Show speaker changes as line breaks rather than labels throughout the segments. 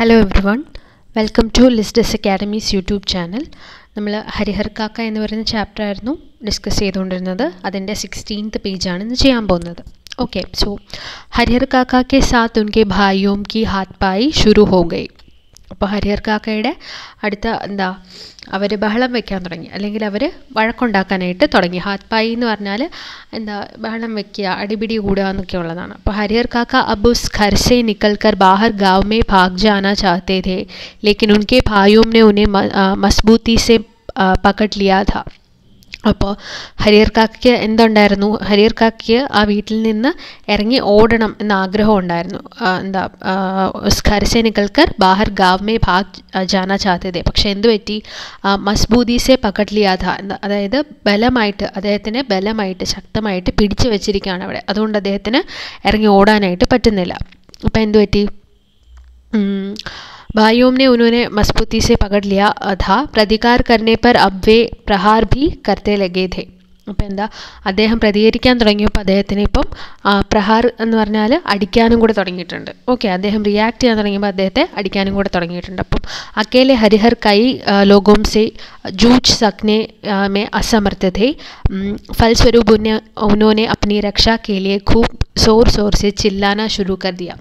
hello one welcome to ലിസ്റ്റസ് academies YouTube channel നമ്മൾ ഹരിഹർ കാക്ക എന്ന് പറയുന്ന ചാപ്റ്റർ ആയിരുന്നു ഡിസ്കസ് ചെയ്തുകൊണ്ടിരുന്നത് അതിൻ്റെ സിക്സ്റ്റീൻത്ത് പേജാണ് ഇന്ന് ചെയ്യാൻ പോകുന്നത് ഓക്കെ സോ ഹരിഹർ കാക്ക സാത്ത് ഉൻകെ ഭായിയോം കി ഹാത്ത് പായി ശുരു ഹോ ഗയി അപ്പോൾ ഹരിഹർ കാക്കയുടെ അടുത്ത എന്താ അവർ ബഹളം വെക്കാൻ തുടങ്ങി അല്ലെങ്കിൽ അവർ വഴക്കുണ്ടാക്കാനായിട്ട് തുടങ്ങി ഹാത്പായി എന്ന് പറഞ്ഞാൽ എന്താ ബഹളം വെക്കുക അടിപിടി കൂടുക എന്നൊക്കെ ഉള്ളതാണ് അപ്പോൾ ഹരിഹർ കാക്ക അബ് ഉസ് ഘർ സെ നിക്കൽക്കർ ബാഹർ ഗാവ് മേ ഭാഗ് ജാന ചാത്തേ ഥേ ലേക്കിൻ ഉൻകെ ഭായും നെ ഉന്നെ മസ്ബൂത്തി സെ പക്കട് ലിയാ ഥാ അപ്പോൾ ഹരിയർ കാക്കയ്ക്ക് എന്തുണ്ടായിരുന്നു ഹരിയർ കാക്കയ്ക്ക് ആ വീട്ടിൽ നിന്ന് ഇറങ്ങി ഓടണം എന്ന ആഗ്രഹം ഉണ്ടായിരുന്നു എന്താ കരസേനികൾക്കർ ബാഹർ ഗാവ്മേ ഭാഗ് ജാന ചാത്യതേ പക്ഷേ എന്ത് പറ്റി മസ്ബൂദീസെ പകട്ലിയാഥ അതായത് ബലമായിട്ട് അദ്ദേഹത്തിനെ ബലമായിട്ട് ശക്തമായിട്ട് പിടിച്ചു വെച്ചിരിക്കുകയാണ് അവിടെ അതുകൊണ്ട് അദ്ദേഹത്തിന് ഇറങ്ങി ഓടാനായിട്ട് പറ്റുന്നില്ല അപ്പോൾ എന്തു പറ്റി वायुम ने उन्होंने मजबूती से पकड़ लिया आधा प्रतिकार करने पर अब वे प्रहार भी करते लगे थे उपेंद्र അദ്ദേഹം പ്രതിീകരിക്കാൻ തുടങ്ങിയപ്പോൾ അദ്ദേഹത്തിന് ഇപ്പോ പ്രഹാർ എന്ന് പറഞ്ഞാൽ അടിക്കാനും കൂടി തുടങ്ങിയട്ടുണ്ട് ഓക്കേ അദ്ദേഹം റിയാക്ട് ചെയ്യാൻ തുടങ്ങിയപ്പോൾ അദ്ദേഹത്തെ അടിക്കാനും കൂടി തുടങ്ങിയട്ടുണ്ട് അപ്പോൾ अकेले ഹരിഹർ കൈ ലോഗോം സേ ജുജ് സക്നെ മേ അസമർത थे फल स्वरूप उन्होंने अपनी रक्षा के लिए खूब शोर-शोर से चिल्लाना शुरू कर दिया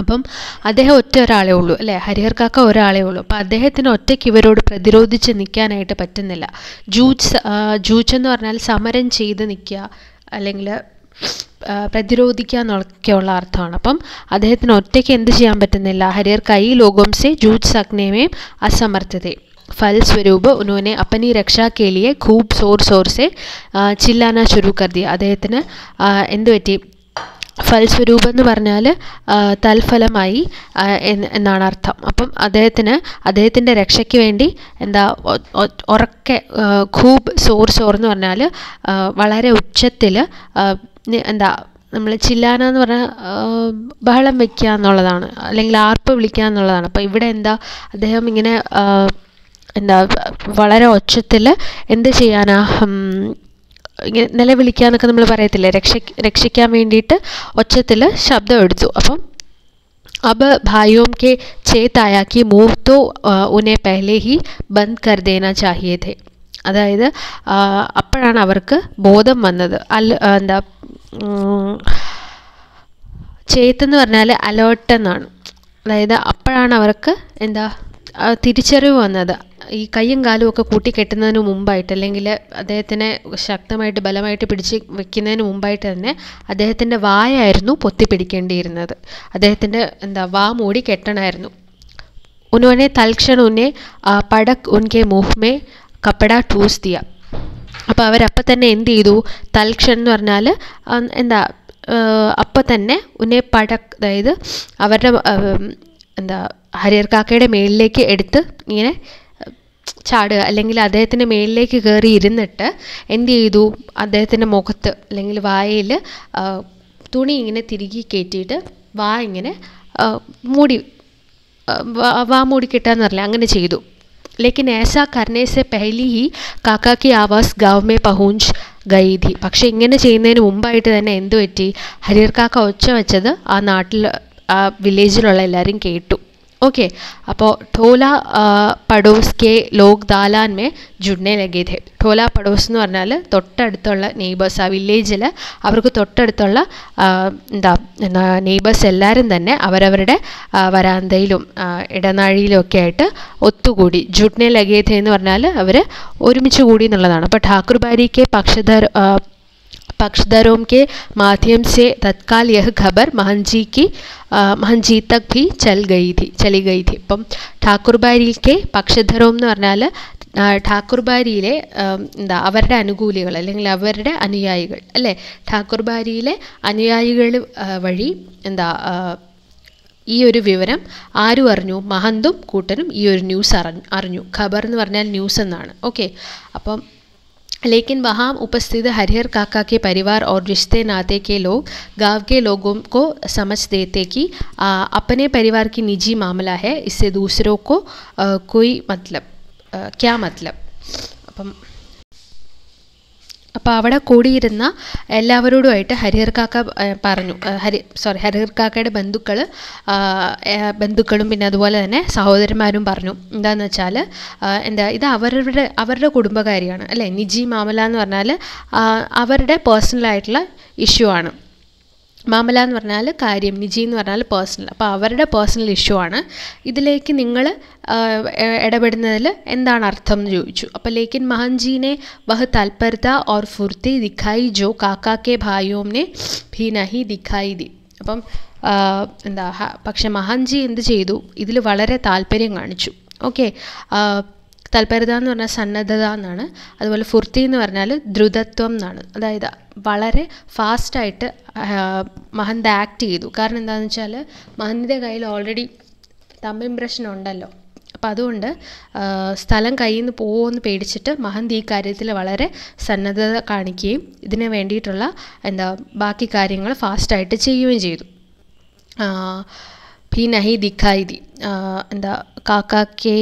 അപ്പം അദ്ദേഹം ഒറ്റ ഒരാളേ ഉള്ളൂ അല്ലേ ഹരിഹർ കാക്ക ഒരാളേ ഉള്ളൂ അപ്പം അദ്ദേഹത്തിന് ഒറ്റയ്ക്ക് ഇവരോട് പ്രതിരോധിച്ച് നിൽക്കാനായിട്ട് പറ്റുന്നില്ല ജൂജ് ജൂജ് എന്ന് പറഞ്ഞാൽ സമരം ചെയ്ത് നിൽക്കുക അല്ലെങ്കിൽ പ്രതിരോധിക്കുക എന്നൊക്കെയുള്ള അർത്ഥമാണ് അപ്പം അദ്ദേഹത്തിന് ഒറ്റയ്ക്ക് എന്ത് ചെയ്യാൻ പറ്റുന്നില്ല ഹരിയർ കൈ ലോകം ജൂച്ച് ജൂജ് അസമർത്ഥതയും ഫലസ്വരൂപ് ഉനോനെ അപ്പനി രക്ഷാ കേലിയെ ഖൂബ് സോർ സോർസെ ചില്ലാന ശുരു കർ അദ്ദേഹത്തിന് എന്ത് പറ്റി ഫലസ്വരൂപം എന്ന് പറഞ്ഞാൽ തൽഫലമായി എന്നാണ് അർത്ഥം അപ്പം അദ്ദേഹത്തിന് അദ്ദേഹത്തിൻ്റെ രക്ഷയ്ക്ക് വേണ്ടി എന്താ ഉറക്കെ ഖൂബ് സോർ സോർ എന്ന് പറഞ്ഞാൽ വളരെ ഉച്ചത്തിൽ എന്താ നമ്മൾ ചില്ലാന എന്ന് പറഞ്ഞാൽ ബഹളം വെക്കുക എന്നുള്ളതാണ് അല്ലെങ്കിൽ ആർപ്പ് വിളിക്കുക എന്നുള്ളതാണ് അപ്പോൾ ഇവിടെ എന്താ അദ്ദേഹം ഇങ്ങനെ എന്താ വളരെ ഒച്ചത്തിൽ എന്ത് ചെയ്യാനാ ഇങ്ങനെ നിലവിളിക്കുക എന്നൊക്കെ നമ്മൾ പറയത്തില്ലേ രക്ഷ രക്ഷിക്കാൻ വേണ്ടിയിട്ട് ഒച്ചത്തിൽ ശബ്ദം എടുത്തു അപ്പം അബ് ഭായോം കെ चेत आया कि मुँह तो उन्हें पहले ही बंद അതായത് അപ്പോഴാണ് അവർക്ക് ബോധം വന്നത് അല്ല എന്താ ചേത്തെന്ന് പറഞ്ഞാൽ അലേർട്ട് എന്നാണ് അതായത് അപ്പോഴാണ് അവർക്ക് എന്താ തിരിച്ചറിവ് വന്നത് ഈ കയ്യും കാലും ഒക്കെ കൂട്ടിക്കെട്ടുന്നതിന് മുമ്പായിട്ട് അല്ലെങ്കിൽ അദ്ദേഹത്തിനെ ശക്തമായിട്ട് ബലമായിട്ട് പിടിച്ച് വെക്കുന്നതിന് മുമ്പായിട്ട് തന്നെ അദ്ദേഹത്തിൻ്റെ വായായിരുന്നു പൊത്തിപ്പിടിക്കേണ്ടിയിരുന്നത് അദ്ദേഹത്തിൻ്റെ എന്താ വാ മൂടി കെട്ടണമായിരുന്നു ഉന്നോനെ തൽക്ഷണ ഉന്നെ പടക് ഉൻകെ മുഹ്മേ കപ്പട ടൂസ് ദിയ അപ്പോൾ അവരപ്പം തന്നെ എന്ത് ചെയ്തു തൽക്ഷണം എന്ന് പറഞ്ഞാൽ എന്താ അപ്പം തന്നെ ഉന്നെ പടക് അതായത് അവരുടെ എന്താ ഹരിയർ കാക്കയുടെ മേളിലേക്ക് എടുത്ത് ഇങ്ങനെ ചാടുക അല്ലെങ്കിൽ അദ്ദേഹത്തിൻ്റെ മേളിലേക്ക് കയറി ഇരുന്നിട്ട് എന്ത് ചെയ്തു അദ്ദേഹത്തിൻ്റെ മുഖത്ത് അല്ലെങ്കിൽ വായയിൽ തുണി ഇങ്ങനെ തിരികെ കയറ്റിയിട്ട് വാ ഇങ്ങനെ മൂടി വാ മൂടി കിട്ടാന്നറിയില്ല അങ്ങനെ ചെയ്തു ലേക്കിൻ ഏസാ കർണേ സെ പെഹലി ഹി കാക്കി ആവാസ് ഗൗമേ പഹൂഞ്ച് ഗൈധി പക്ഷെ ഇങ്ങനെ ചെയ്യുന്നതിന് മുമ്പായിട്ട് തന്നെ എന്തു പറ്റി ഹരീർ കാക്ക ഒച്ച വെച്ചത് ആ നാട്ടിൽ ആ വില്ലേജിലുള്ള എല്ലാവരും കേട്ടു ओके അപ്പോൾ ഠോല പടോസ് കെ ലോക് ദാലാൻ മേ ജുഡ്നെ ലഗേ थे ഠോല പടോസ് എന്ന് പറഞ്ഞാൽ തൊട്ടടുത്തുള്ള നെയ്ബേഴ്സ് ആ വില്ലേജിൽ അവർക്ക് തൊട്ടടുത്തുള്ള എന്താ നെയ്ബേഴ്സ് എല്ലാവരും തന്നെ അവരവരുടെ വരാന്തയിലും ഇടനാഴിയിലും ഒക്കെ ആയിട്ട് ഒത്തുകൂടി ജുഡ്നെ ലഗേ थे എന്ന് പറഞ്ഞാൽ അവർ ഒരുമിച്ച് കൂടി എന്നുള്ളതാണ് അപ്പോൾ ഠാക്കൂർ ബാരി കെ പക്ഷധർ पक्षधरों के माध्यम से तत्काल यह खबर जी की जी तक भी चल गई थी चली गई थी ഇപ്പം ഠാക്കൂർബാരിയിലേക്ക് പക്ഷധരം എന്ന് പറഞ്ഞാൽ ഠാക്കൂർബാരിയിലെ എന്താ അവരുടെ അനുകൂലികൾ അല്ലെങ്കിൽ അവരുടെ അനുയായികൾ അല്ലേ ഠാക്കൂർബാരിയിലെ അനുയായികൾ വഴി എന്താ ഈ ഒരു വിവരം ആരും അറിഞ്ഞു മഹന്തും കൂട്ടനും ഈ ഒരു ന്യൂസ് അറിഞ്ഞു അറിഞ്ഞു ഖബർ എന്ന് പറഞ്ഞാൽ ന്യൂസ് എന്നാണ് ഓക്കെ അപ്പം लेकिन वहाँ उपस्थित हरिहर काका के परिवार और रिश्ते नाते के लोग गांव के लोगों को समझ देते कि आ, अपने परिवार की निजी मामला है इससे दूसरों को आ, कोई मतलब आ, क्या मतलब അപ്പോൾ അവിടെ കൂടിയിരുന്ന എല്ലാവരോടുമായിട്ട് ഹരിഹർ കാക്ക പറഞ്ഞു ഹരി സോറി ഹരിഹർ കാക്കയുടെ ബന്ധുക്കൾ ബന്ധുക്കളും പിന്നെ അതുപോലെ തന്നെ സഹോദരന്മാരും പറഞ്ഞു എന്താണെന്ന് വെച്ചാൽ എന്താ ഇത് അവരുടെ അവരുടെ കുടുംബകാര്യമാണ് അല്ലേ നിജി മാമല എന്ന് പറഞ്ഞാൽ അവരുടെ പേഴ്സണലായിട്ടുള്ള ഇഷ്യൂ ആണ് മാമല എന്ന് പറഞ്ഞാൽ കാര്യം നിജി എന്ന് പറഞ്ഞാൽ പേഴ്സണൽ അപ്പോൾ അവരുടെ പേഴ്സണൽ ഇഷ്യൂ ആണ് ഇതിലേക്ക് നിങ്ങൾ ഇടപെടുന്നതിൽ എന്താണ് അർത്ഥം എന്ന് ചോദിച്ചു അപ്പോൾ ലേക്കിൻ മഹൻജീനെ ബഹു തൽപരത ഓർ ഫുർത്തി ദിഖായി ജോ കാക്കാക്കെ ഭായോംനെ ഭീനഹി ദിഖായി ദി അപ്പം എന്താ പക്ഷെ മഹൻജി എന്ത് ചെയ്തു ഇതിൽ വളരെ താല്പര്യം കാണിച്ചു ഓക്കെ തൽപരത എന്ന് പറഞ്ഞാൽ സന്നദ്ധത എന്നാണ് അതുപോലെ ഫുർത്തി എന്ന് പറഞ്ഞാൽ ദ്രുതത്വം എന്നാണ് അതായത് വളരെ ഫാസ്റ്റായിട്ട് മഹന്ത് ആക്ട് ചെയ്തു കാരണം എന്താണെന്ന് വെച്ചാൽ മഹന്തിൻ്റെ കയ്യിൽ ഓൾറെഡി തമ്പ് ഇംപ്രഷൻ ഉണ്ടല്ലോ അപ്പം അതുകൊണ്ട് സ്ഥലം കയ്യിൽ നിന്ന് പോകുമെന്ന് പേടിച്ചിട്ട് മഹന്ത് ഈ കാര്യത്തിൽ വളരെ സന്നദ്ധത കാണിക്കുകയും ഇതിന് വേണ്ടിയിട്ടുള്ള എന്താ ബാക്കി കാര്യങ്ങൾ ഫാസ്റ്റായിട്ട് ചെയ്യുകയും ചെയ്തു ഭീ നഹി ദിഖായി ദി എന്താ കാക്കാക്കെ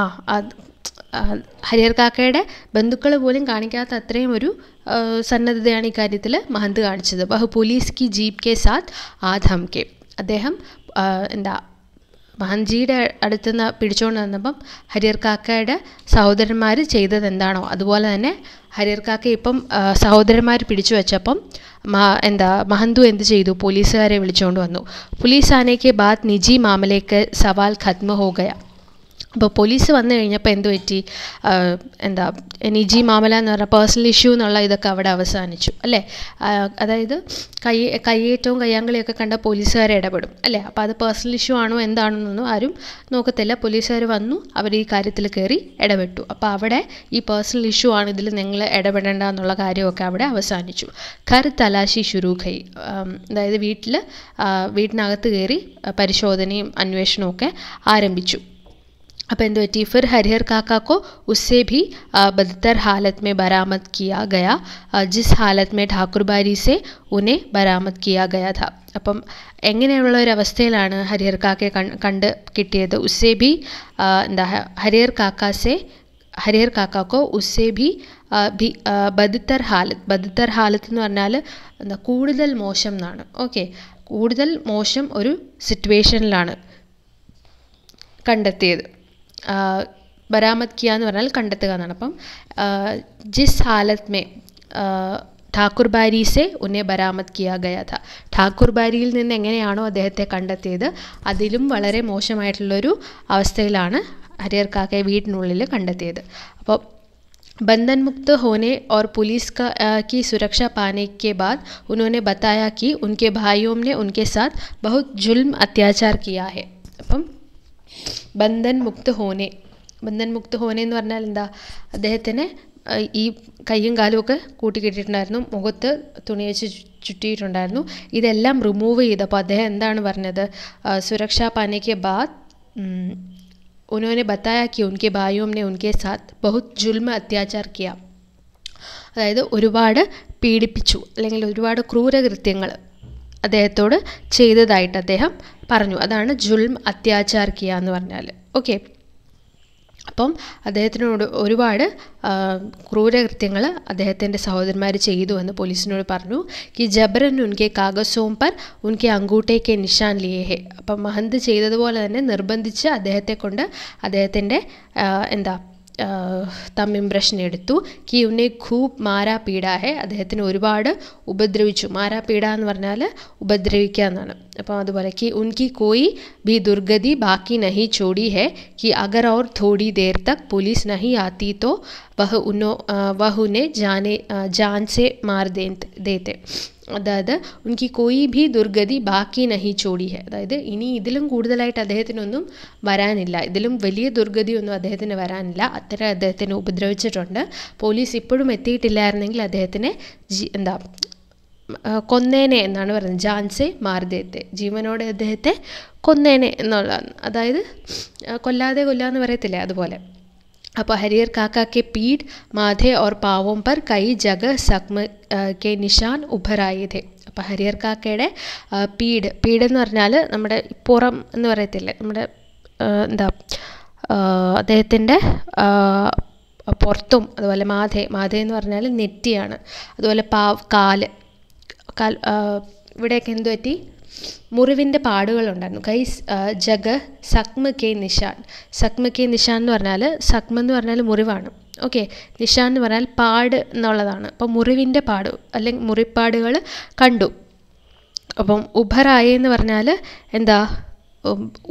ആ ഹരിഹർ കാക്കയുടെ ബന്ധുക്കൾ പോലും കാണിക്കാത്ത അത്രയും ഒരു സന്നദ്ധതയാണ് ഈ കാര്യത്തിൽ മഹന്ത് കാണിച്ചത് ബഹു പോലീസ് കി ജീപ്പ് കെ സാത് ആധാം കെ അദ്ദേഹം എന്താ മഹൻജിയുടെ അടുത്തുനിന്ന് പിടിച്ചുകൊണ്ട് വന്നപ്പം ഹരിയർ കാക്കയുടെ സഹോദരന്മാർ ചെയ്തത് എന്താണോ അതുപോലെ തന്നെ ഹരിയർ കാക്ക ഇപ്പം സഹോദരന്മാർ പിടിച്ചു വെച്ചപ്പം എന്താ മഹന്തു എന്ത് ചെയ്തു പോലീസുകാരെ വിളിച്ചുകൊണ്ട് വന്നു പോലീസ് ആനയ്ക്ക് ബാത് നിജി മാമലേക്ക് സവാൽ ഖത്മ ഹോ ഗയ അപ്പോൾ പോലീസ് വന്നു കഴിഞ്ഞപ്പോൾ എന്ത് പറ്റി എന്താ നിജി മാമല എന്ന് പറഞ്ഞ പേഴ്സണൽ ഇഷ്യൂ എന്നുള്ള ഇതൊക്കെ അവിടെ അവസാനിച്ചു അല്ലേ അതായത് കൈ കൈയേറ്റവും കയ്യാങ്കളിയൊക്കെ കണ്ട പോലീസുകാരെ ഇടപെടും അല്ലേ അപ്പോൾ അത് പേഴ്സണൽ ഇഷ്യൂ ആണോ എന്താണെന്നൊന്നും ആരും നോക്കത്തില്ല പോലീസുകാർ വന്നു അവർ ഈ കാര്യത്തിൽ കയറി ഇടപെട്ടു അപ്പോൾ അവിടെ ഈ പേഴ്സണൽ ഇഷ്യൂ ആണ് ഇതിൽ നിങ്ങൾ ഇടപെടേണ്ട എന്നുള്ള കാര്യമൊക്കെ അവിടെ അവസാനിച്ചു കർ തലാശി ഷുരൂഖൈ അതായത് വീട്ടിൽ വീട്ടിനകത്ത് കയറി പരിശോധനയും അന്വേഷണവും ഒക്കെ ആരംഭിച്ചു अब എന്ത് दी फिर ഹരിഹർ काका को उससे भी बदतर हालत में बरामद किया गया जिस हालत में ठाकुरबारी से उन्हें बरामद किया गया था അപ്പം എങ്ങനെയുള്ള ഒരു അവസ്ഥയിലാണ് ഹരിഹർ കാക്കയെ കണ്ട് കിട്ടിയത് ഉസ്സേ ബി എന്താ ഹരിഹർ കാക്കാസെ ഹരിഹർ കാക്കാക്കോ ഉസ്സേ ബി ഭി ബദിത്തർ ഹാലത്ത് ബദിത്തർ ഹാലത്ത് എന്ന് പറഞ്ഞാൽ എന്താ കൂടുതൽ മോശം എന്നാണ് ഓക്കെ കൂടുതൽ മോശം ഒരു സിറ്റുവേഷനിലാണ് കണ്ടെത്തിയത് बरामद किया पर कम जिस हालत में ठाकुर बारी से उन्हें बरामद किया गया था ठाकुर बारी अद्हते कलरे मोशल हरियर का वीटी क बंधन मुक्त होने और पुलिस का की सुरक्षा पाने के बाद उन्होंने बताया कि उनके भाइयों ने उनके साथ बहुत जुल्म अत्याचार किया है अपन ബന്ധൻ മുക്ത് ഹോനെ ബന്ധൻ മുക്ത് ഹോനെ എന്ന് പറഞ്ഞാൽ എന്താ അദ്ദേഹത്തിന് ഈ കൈയും കാലും ഒക്കെ കൂട്ടിക്കെട്ടിട്ടുണ്ടായിരുന്നു മുഖത്ത് തുണി വെച്ച് ചുറ്റിയിട്ടുണ്ടായിരുന്നു ഇതെല്ലാം റിമൂവ് ചെയ്തപ്പോൾ അദ്ദേഹം എന്താണ് പറഞ്ഞത് സുരക്ഷാ പാനയ്ക്ക് ബാത് उन्होंने बताया कि उनके भाइयों ने उनके साथ बहुत ജുൽമ അത്യാചാർ किया അതായത് ഒരുപാട് പീഡിപ്പിച്ചു അല്ലെങ്കിൽ ഒരുപാട് ക്രൂരകൃത്യങ്ങൾ അദ്ദേഹത്തോട് ചെയ്തതായിട്ട് അദ്ദേഹം പറഞ്ഞു അതാണ് ജുൽം അത്യാചാർ കിയ എന്ന് പറഞ്ഞാൽ ഓക്കെ അപ്പം അദ്ദേഹത്തിനോട് ഒരുപാട് ക്രൂരകൃത്യങ്ങൾ അദ്ദേഹത്തിൻ്റെ സഹോദരന്മാർ ചെയ്തു എന്ന് പോലീസിനോട് പറഞ്ഞു കി ജബരൻ ഉൻകെ കാഗസോം പർ ഉൻകെ അങ്കൂട്ടേക്ക് നിഷാൻ ലിയേഹെ അപ്പം മഹന്ത് ചെയ്തതുപോലെ തന്നെ നിർബന്ധിച്ച് അദ്ദേഹത്തെ കൊണ്ട് അദ്ദേഹത്തിൻ്റെ എന്താ തം ഇംപ്രഷൻ എടുത്തു കി ഉന്നെ ഖൂബ് മാരാ പീഡാഹെ അദ്ദേഹത്തിന് ഒരുപാട് ഉപദ്രവിച്ചു മാരാ പീഡ എന്ന് പറഞ്ഞാൽ ഉപദ്രവിക്കുക എന്നാണ് ಅಪ ಅದ벌ಕ್ಕೆ ಅಂಕಿ کوئی بھی ದುರ್ಗದಿ باقی نہیں छोड़ी है कि अगर और थोड़ी देर तक पुलिस नहीं आती तो वह उन वहू ने जाने जांचे मार दे देते अदादा उनकी कोई भी ದುರ್ಗದಿ बाकी नहीं छोड़ी है अदादे इनी ಇದлум ಕೂಡಲೈಟ್ ಅದ ನೂ ವರಾನಿಲ್ಲ ಇದлум വലിയ ದುರ್ಗದಿ ಯನ್ನೂ ಅದ ನ ವರಾನಿಲ್ಲ ಅತರ ಅದ ನ ಉಪದ್ರವിച്ചിട്ടുണ്ട് ಪೊಲೀಸ್ ಇപ്പോഴും എത്തി ಟಿಲ್ಲ ಇರಂಗಿಲ್ಲ ಅದ ನೆ ಜೇಂದಾ കൊന്നേനെ എന്നാണ് പറയുന്നത് ജാൻസെ മാർദേത്തെ ജീവനോടെ അദ്ദേഹത്തെ കൊന്നേനെ എന്നുള്ളതാണ് അതായത് കൊല്ലാതെ കൊല്ലാന്ന് പറയത്തില്ലേ അതുപോലെ അപ്പോൾ ഹരിയർ കാക്ക കെ പീഠ മാധേ ഓർ പാവോം പർ കൈ ജഗ സക്മ കെ നിഷാൻ ഉഭരായതേ അപ്പോൾ ഹരിയർ കാക്കയുടെ പീഡ് പീഡെന്ന് പറഞ്ഞാൽ നമ്മുടെ പുറം എന്ന് പറയത്തില്ലേ നമ്മുടെ എന്താ അദ്ദേഹത്തിൻ്റെ പുറത്തും അതുപോലെ മാധേ മാധേ എന്ന് പറഞ്ഞാൽ നെറ്റിയാണ് അതുപോലെ പാവ് കാല് കാൽ ഇവിടെയൊക്കെ എന്തു പറ്റി മുറിവിൻ്റെ പാടുകളുണ്ടായിരുന്നു കൈ ജഗ സക്മ കെ നിഷാൻ സക്മ കെ നിഷാൻ എന്ന് പറഞ്ഞാൽ സക്മ എന്ന് പറഞ്ഞാൽ മുറിവാണ് ഓക്കെ നിഷാൻ എന്ന് പറഞ്ഞാൽ പാട് എന്നുള്ളതാണ് അപ്പോൾ മുറിവിൻ്റെ പാട് അല്ലെങ്കിൽ മുറിപ്പാടുകൾ കണ്ടു അപ്പം ഉഭറായി എന്ന് പറഞ്ഞാൽ എന്താ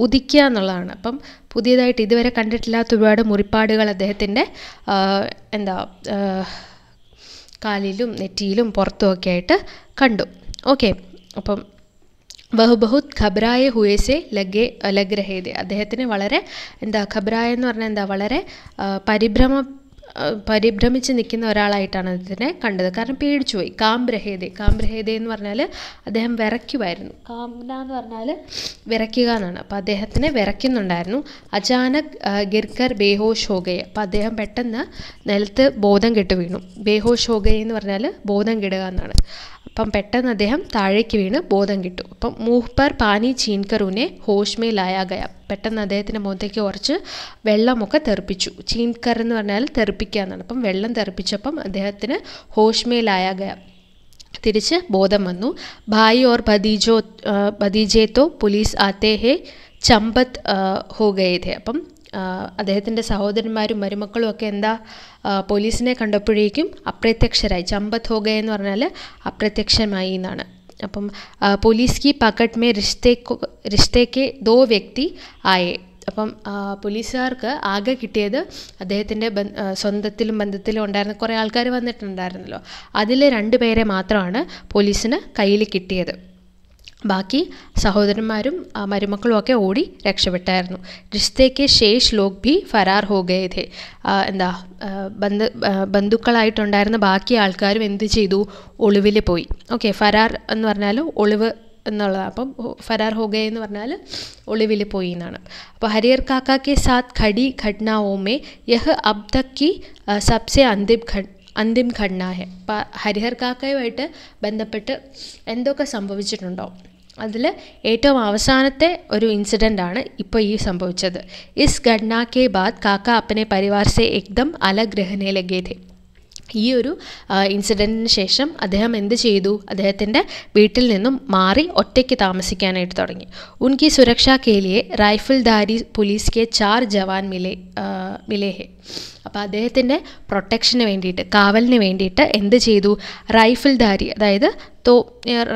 ഉദിക്കുക എന്നുള്ളതാണ് അപ്പം പുതിയതായിട്ട് ഇതുവരെ കണ്ടിട്ടില്ലാത്ത ഒരുപാട് മുറിപ്പാടുകൾ അദ്ദേഹത്തിൻ്റെ എന്താ കാലിലും നെറ്റിയിലും പുറത്തുമൊക്കെ ആയിട്ട് കണ്ടു ഓക്കെ അപ്പം ബഹുബഹുത് ഖബ്രായ ഹുയസെ ലഗേ ലഗ്രഹേദെ അദ്ദേഹത്തിന് വളരെ എന്താ ഖബ്രായ എന്ന് പറഞ്ഞാൽ എന്താ വളരെ പരിഭ്രമ പരിഭ്രമിച്ച് നിൽക്കുന്ന ഒരാളായിട്ടാണ് അദ്ദേഹത്തിനെ കണ്ടത് കാരണം പേടിച്ചുപോയി കാംബ്രഹേദേ കാംബ്രഹേദേ എന്ന് പറഞ്ഞാൽ അദ്ദേഹം വിറയ്ക്കുമായിരുന്നു കാംന എന്ന് പറഞ്ഞാൽ വിറയ്ക്കുക എന്നാണ് അപ്പോൾ അദ്ദേഹത്തിനെ വിറയ്ക്കുന്നുണ്ടായിരുന്നു അചാനക് ഗിർക്കർ ബേഹോഷ് ഹോഗയെ അപ്പോൾ അദ്ദേഹം പെട്ടെന്ന് നിലത്ത് ബോധം കെട്ട് വീണു ബേഹോഷ് ഹോഗയെ എന്ന് പറഞ്ഞാൽ ബോധം കെടുക എന്നാണ് അപ്പം പെട്ടെന്ന് അദ്ദേഹം താഴേക്ക് വീണ് ബോധം കിട്ടും അപ്പം മൂഹ്പർ പാനി ചീൻകറുവിനെ ഹോഷ്മേ ലായാഗയ പെട്ടെന്ന് അദ്ദേഹത്തിൻ്റെ മുഖത്തേക്ക് കുറച്ച് വെള്ളമൊക്കെ തെറിപ്പിച്ചു ചീൻകർ എന്ന് പറഞ്ഞാൽ തെറിപ്പിക്കുക എന്നാണ് അപ്പം വെള്ളം തെറിപ്പിച്ചപ്പം അദ്ദേഹത്തിന് ഹോഷ്മേ ലായാഗയ തിരിച്ച് ബോധം വന്നു ഭായി ഓർ ഭദീജോ ഭദീജേത്തോ പോലീസ് ആത്തേ ഹേ ചമ്പത്ത് ഹോ ഗയേ ഥേ അപ്പം അദ്ദേഹത്തിൻ്റെ സഹോദരന്മാരും മരുമക്കളും ഒക്കെ എന്താ പോലീസിനെ കണ്ടപ്പോഴേക്കും അപ്രത്യക്ഷരായി ചമ്പത് ഹോഗ എന്ന് പറഞ്ഞാൽ അപ്രത്യക്ഷമായി എന്നാണ് അപ്പം പോലീസ് കി പകട്ട് മേ റിഷ്തേ റിഷ്തേക്ക് ദോ വ്യക്തി ആയേ അപ്പം പോലീസുകാർക്ക് ആകെ കിട്ടിയത് അദ്ദേഹത്തിൻ്റെ സ്വന്തത്തിലും ബന്ധത്തിലും ഉണ്ടായിരുന്ന കുറേ ആൾക്കാർ വന്നിട്ടുണ്ടായിരുന്നല്ലോ അതിൽ രണ്ട് പേരെ മാത്രമാണ് പോലീസിന് കയ്യിൽ കിട്ടിയത് ബാക്കി സഹോദരന്മാരും ഒക്കെ ഓടി രക്ഷപ്പെട്ടായിരുന്നു റിശ്തേക്ക് ശേഷ് ലോക് ഭി ഫരാർ ഹോ എന്താ ബന്ധു ബന്ധുക്കളായിട്ടുണ്ടായിരുന്ന ബാക്കി ആൾക്കാരും എന്ത് ചെയ്തു ഒളിവിൽ പോയി ഓക്കെ ഫരാർ എന്ന് പറഞ്ഞാൽ ഒളിവ് എന്നുള്ളതാണ് അപ്പം ഫരാർ ഹോഗേ എന്ന് പറഞ്ഞാൽ ഒളിവിൽ പോയി എന്നാണ് അപ്പോൾ ഹരിയർ കാക്കാക്കെ സാത്ത് ഘടി ഘടനാവോമേ യഹ് അബ്ദക്കി സബ്സെ അന്തിബ് ഘട് അന്തിം ഘടന ഹെ ഹരിഹർ കാക്കയുമായിട്ട് ബന്ധപ്പെട്ട് എന്തൊക്കെ സംഭവിച്ചിട്ടുണ്ടോ അതിൽ ഏറ്റവും അവസാനത്തെ ഒരു ഇൻസിഡൻ്റ് ആണ് ഇപ്പോൾ ഈ സംഭവിച്ചത് ഇസ് ഘടനാക്കെ ബാദ് കാക്ക അപ്പനെ പരിവാർസെ സെ എക്ദം അലഗ് രഹനെ ലഗേ ഈ ഒരു ഇൻസിഡൻറ്റിന് ശേഷം അദ്ദേഹം എന്ത് ചെയ്തു അദ്ദേഹത്തിൻ്റെ വീട്ടിൽ നിന്നും മാറി ഒറ്റയ്ക്ക് താമസിക്കാനായിട്ട് തുടങ്ങി ഉൻകി സുരക്ഷാ കേലിയെ റൈഫിൾധാരി പോലീസ് കെ ചാർ ജവാൻ മിലേ മിലേഹെ അപ്പോൾ അദ്ദേഹത്തിൻ്റെ പ്രൊട്ടക്ഷന് വേണ്ടിയിട്ട് കാവലിന് വേണ്ടിയിട്ട് എന്ത് ചെയ്തു റൈഫിൽധാരി അതായത് തോ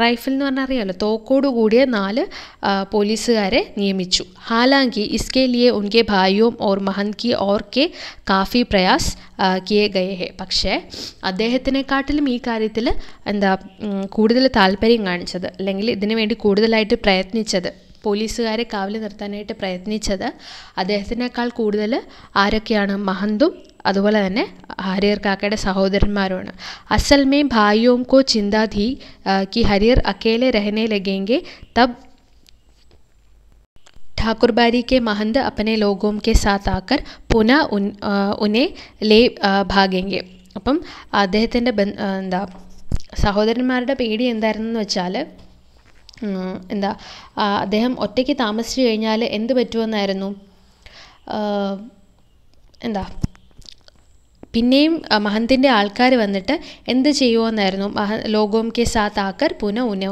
റൈഫിൾ എന്ന് പറഞ്ഞാൽ അറിയാമല്ലോ തോക്കോട് കൂടിയ നാല് പോലീസുകാരെ നിയമിച്ചു ഹാലാങ്കി ഇസ്കെ ലിയെ ഉൻകെ ഭായിയും ഓർ മഹൻകി ഓർ കെ കാഫി പ്രയാസ് കിയെ ഗയഹെ പക്ഷേ അദ്ദേഹത്തിനെക്കാട്ടിലും ഈ കാര്യത്തിൽ എന്താ കൂടുതൽ താല്പര്യം കാണിച്ചത് അല്ലെങ്കിൽ ഇതിനു വേണ്ടി കൂടുതലായിട്ട് പ്രയത്നിച്ചത് പോലീസുകാരെ കാവൽ നിർത്താനായിട്ട് പ്രയത്നിച്ചത് അദ്ദേഹത്തിനേക്കാൾ കൂടുതൽ ആരൊക്കെയാണ് മഹന്തും അതുപോലെ തന്നെ ഹരിയർ കാക്കയുടെ സഹോദരന്മാരുമാണ് അസൽമേ മേ ഭായിയോം കോ ചിന്താധി കി ഹരിയർ അക്കേലെ രഹനെ ലഗേങ്കെ തബ് ठाकुरबारी के മഹന്ത് अपने लोगों के साथ आकर पुनः उन उन्हें ले ഭാഗേങ്കെ അപ്പം അദ്ദേഹത്തിൻ്റെ ബന്ധ എന്താ സഹോദരന്മാരുടെ പേടി എന്ന് വെച്ചാൽ എന്താ അദ്ദേഹം ഒറ്റയ്ക്ക് താമസിച്ചു കഴിഞ്ഞാൽ എന്ത് പറ്റുമെന്നായിരുന്നു എന്താ പിന്നെയും മഹന്തിൻ്റെ ആൾക്കാർ വന്നിട്ട് എന്ത് ചെയ്യുമെന്നായിരുന്നു മഹ ലോകോം കെ സാത്ത് ആക്കർ പുന ഉന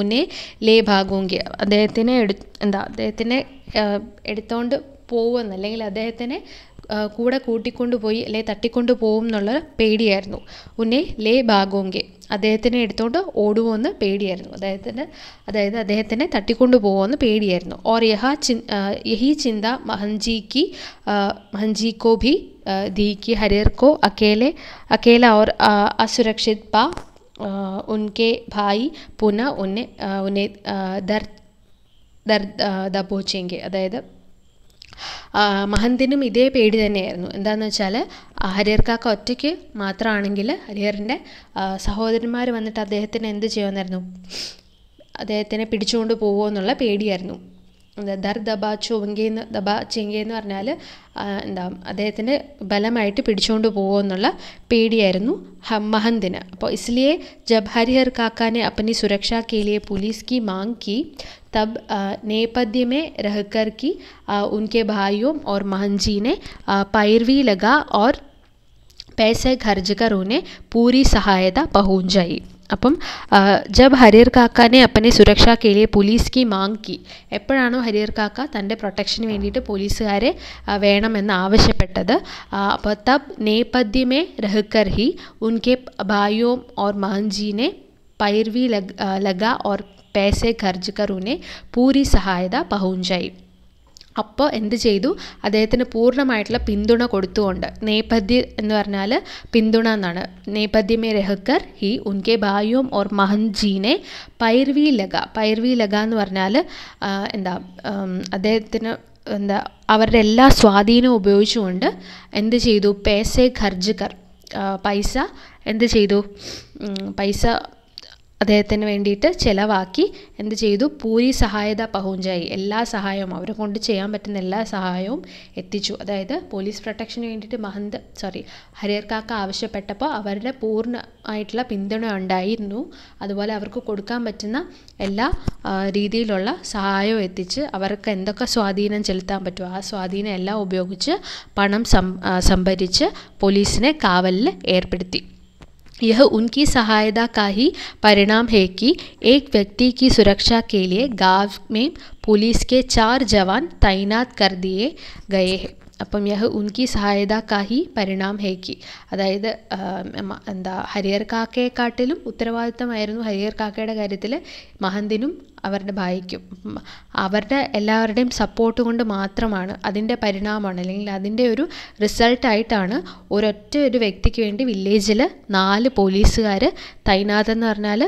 ഉന്നെ ലേ ഭാഗോങ്കി അദ്ദേഹത്തിനെ എടു എന്താ അദ്ദേഹത്തിനെ എടുത്തോണ്ട് പോകുമെന്ന് അല്ലെങ്കിൽ അദ്ദേഹത്തിനെ കൂടെ കൂട്ടിക്കൊണ്ടുപോയി അല്ലെ തട്ടിക്കൊണ്ടു പോകും എന്നുള്ള പേടിയായിരുന്നു ഉന്നെ ലേ ഭാഗോങ്കെ അദ്ദേഹത്തിനെ എടുത്തുകൊണ്ട് ഓടുമോയെന്ന് പേടിയായിരുന്നു അദ്ദേഹത്തിന് അതായത് അദ്ദേഹത്തിനെ തട്ടിക്കൊണ്ടു പോകുമെന്ന് പേടിയായിരുന്നു ഓർ യഹ ചി യഹി ചിന്ത മഹൻജിക്ക് മഹൻജിക്കോ ഭി ധീക്ക് ഹരിയർക്കോ അക്കേലെ അക്കേല ഓർ അസുരക്ഷിത് പാ ഉൻകെ ഭായി പുന ഉന്നെ ഉന്നെ ദർ ദർ ദബോച്ചെങ്കെ അതായത് മഹന്തിനും ഇതേ പേടി തന്നെയായിരുന്നു എന്താണെന്ന് വെച്ചാൽ ഹരിഹർ ഒറ്റയ്ക്ക് മാത്രമാണെങ്കിൽ ഹരിഹറിൻ്റെ സഹോദരന്മാർ വന്നിട്ട് അദ്ദേഹത്തിന് എന്ത് ചെയ്യുമെന്നായിരുന്നു അദ്ദേഹത്തിനെ പിടിച്ചുകൊണ്ട് പോകുമോ എന്നുള്ള പേടിയായിരുന്നു दर् दबा चुंगे दबा चेंगे अद बल्पन पेड़ी महंद अब इसलिए जब हरिहर काका ने अपनी सुरक्षा के लिए पुलिस की मांग की तब नेपथ्य में रहकर की उनके भाइयों और महंजी ने पैरवी लगा और पैसे खर्च कर उन्हें पूरी सहायता पहुँच जाई അപ്പം ജബ് ഹരിയർ കാക്കാനെ അപ്പനെ സുരക്ഷാ കേലിയെ പോലീസ് കി മാങ് കി എപ്പോഴാണോ ഹരിയർ കാക്ക തൻ്റെ പ്രൊട്ടക്ഷന് വേണ്ടിയിട്ട് പോലീസുകാരെ വേണമെന്ന് ആവശ്യപ്പെട്ടത് അപ്പോൾ തബ് നേപദ്യമേ രഹുക്കർ ഹി ഉൻകെ ഭായോം ഓർ മാഞ്ചീനെ पैरवी लग लगा और पैसे खर्च कर उन्हें पूरी सहायता पहुंचाई അപ്പോൾ എന്ത് ചെയ്തു അദ്ദേഹത്തിന് പൂർണ്ണമായിട്ടുള്ള പിന്തുണ കൊടുത്തുകൊണ്ട് നേപഥ്യ എന്ന് പറഞ്ഞാൽ പിന്തുണ എന്നാണ് നേപഥ്യമേ രഹക്കർ ഹി ഉൻകെ ബായോം ഓർ മഹൻജീനെ പൈർവി ലഗ പൈർവി ലഗ എന്ന് പറഞ്ഞാൽ എന്താ അദ്ദേഹത്തിന് എന്താ അവരുടെ എല്ലാ സ്വാധീനവും ഉപയോഗിച്ചുകൊണ്ട് എന്ത് ചെയ്തു പേസെ ഖർജ് കർ പൈസ എന്ത് ചെയ്തു പൈസ അദ്ദേഹത്തിന് വേണ്ടിയിട്ട് ചിലവാക്കി എന്ത് ചെയ്തു പൂരി സഹായത പഹുഞ്ചായി എല്ലാ സഹായവും അവരെ കൊണ്ട് ചെയ്യാൻ പറ്റുന്ന എല്ലാ സഹായവും എത്തിച്ചു അതായത് പോലീസ് പ്രൊട്ടക്ഷന് വേണ്ടിയിട്ട് മഹന്ത് സോറി ഹരിയർ കാക്ക ആവശ്യപ്പെട്ടപ്പോൾ അവരുടെ പൂർണ്ണമായിട്ടുള്ള പിന്തുണ ഉണ്ടായിരുന്നു അതുപോലെ അവർക്ക് കൊടുക്കാൻ പറ്റുന്ന എല്ലാ രീതിയിലുള്ള സഹായവും എത്തിച്ച് അവർക്ക് എന്തൊക്കെ സ്വാധീനം ചെലുത്താൻ പറ്റുമോ ആ സ്വാധീനം എല്ലാം ഉപയോഗിച്ച് പണം സം സംഭരിച്ച് പോലീസിനെ കാവലിൽ ഏർപ്പെടുത്തി यह उनकी सहायता का ही परिणाम है कि एक व्यक्ति की सुरक्षा के लिए गाँव में पुलिस के चार जवान तैनात कर दिए गए हैं അപ്പം യഹ് ഉൻകി സഹായത കാഹി പരിണാം ഹേക്കി അതായത് എന്താ ഹരിയർ കാക്കയെക്കാട്ടിലും ഉത്തരവാദിത്തമായിരുന്നു ഹരിയർ കാക്കയുടെ കാര്യത്തിൽ മഹന്തിനും അവരുടെ ഭായിക്കും അവരുടെ എല്ലാവരുടെയും സപ്പോർട്ട് കൊണ്ട് മാത്രമാണ് അതിൻ്റെ പരിണാമമാണ് അല്ലെങ്കിൽ അതിൻ്റെ ഒരു റിസൾട്ടായിട്ടാണ് ഒരൊറ്റ ഒരു വ്യക്തിക്ക് വേണ്ടി വില്ലേജിൽ നാല് പോലീസുകാർ തൈനാഥെന്ന് പറഞ്ഞാൽ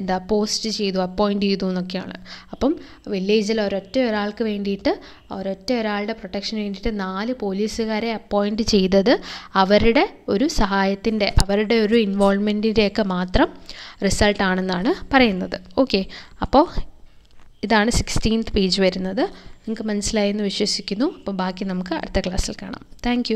എന്താ പോസ്റ്റ് ചെയ്തു അപ്പോയിൻറ്റ് ചെയ്തു എന്നൊക്കെയാണ് അപ്പം വില്ലേജിൽ ഒരൊറ്റ ഒരാൾക്ക് വേണ്ടിയിട്ട് ഒരൊറ്റ ഒരാളുടെ പ്രൊട്ടക്ഷന് വേണ്ടിയിട്ട് നാല് പോലീസുകാരെ അപ്പോയിൻറ്റ് ചെയ്തത് അവരുടെ ഒരു സഹായത്തിൻ്റെ അവരുടെ ഒരു ഇൻവോൾവ്മെൻറ്റിൻ്റെയൊക്കെ മാത്രം റിസൾട്ടാണെന്നാണ് പറയുന്നത് ഓക്കെ അപ്പോൾ ഇതാണ് സിക്സ്റ്റീൻത്ത് പേജ് വരുന്നത് നിങ്ങൾക്ക് മനസ്സിലായെന്ന് വിശ്വസിക്കുന്നു അപ്പോൾ ബാക്കി നമുക്ക് അടുത്ത ക്ലാസ്സിൽ കാണാം താങ്ക്